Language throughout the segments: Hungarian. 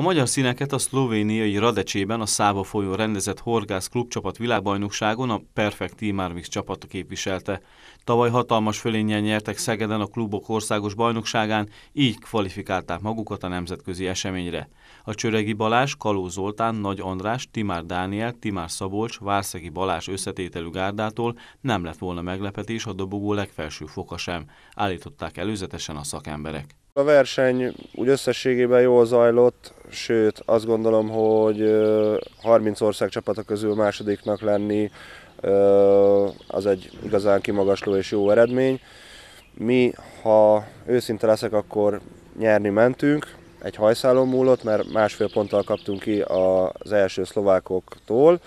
A magyar színeket a szlovéniai Radecsében a Száva folyó rendezett Horgász klubcsapat világbajnokságon a Perfect Team Armix csapat képviselte. Tavaly hatalmas fölénnyel nyertek Szegeden a klubok országos bajnokságán, így kvalifikálták magukat a nemzetközi eseményre. A Csöregi Balás, Kaló Zoltán, Nagy András, Timár Dániel, Timár Szabolcs, Várszegi Balás összetételű gárdától nem lett volna meglepetés a dobogó legfelső foka sem, állították előzetesen a szakemberek. A verseny úgy összességében jól zajlott, sőt azt gondolom, hogy 30 ország csapata közül másodiknak lenni az egy igazán kimagasló és jó eredmény. Mi, ha őszinte leszek, akkor nyerni mentünk, egy hajszálon múlott, mert másfél ponttal kaptunk ki az első szlovákoktól,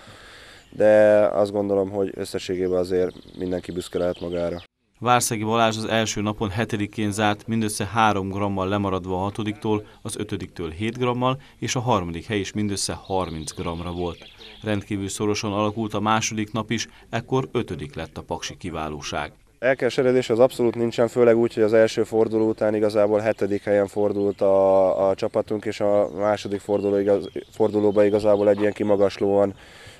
de azt gondolom, hogy összességében azért mindenki büszke lehet magára. Várszegi Balázs az első napon hetedikén zárt, mindössze 3 grammal lemaradva a hatodiktól, az ötödiktől 7 grammal, és a harmadik hely is mindössze 30 gramra volt. Rendkívül szorosan alakult a második nap is, ekkor ötödik lett a paksi kiválóság. Elkeseredés az abszolút nincsen, főleg úgy, hogy az első forduló után igazából hetedik helyen fordult a, a csapatunk, és a második forduló, igaz, fordulóba igazából egy ilyen kimagaslóan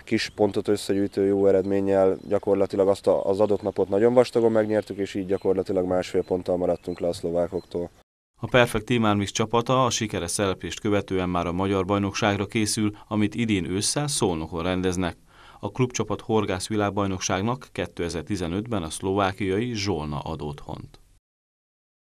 kis pontot összegyűjtő jó eredménnyel gyakorlatilag azt a, az adott napot nagyon vastagon megnyertük, és így gyakorlatilag másfél ponttal maradtunk le a szlovákoktól. A Perfect Team Armies csapata a sikeres szereplést követően már a magyar bajnokságra készül, amit idén ősszel Szolnokon rendeznek. A klubcsapat horgász világbajnokságnak 2015-ben a szlovákiai Zsolna ad otthont.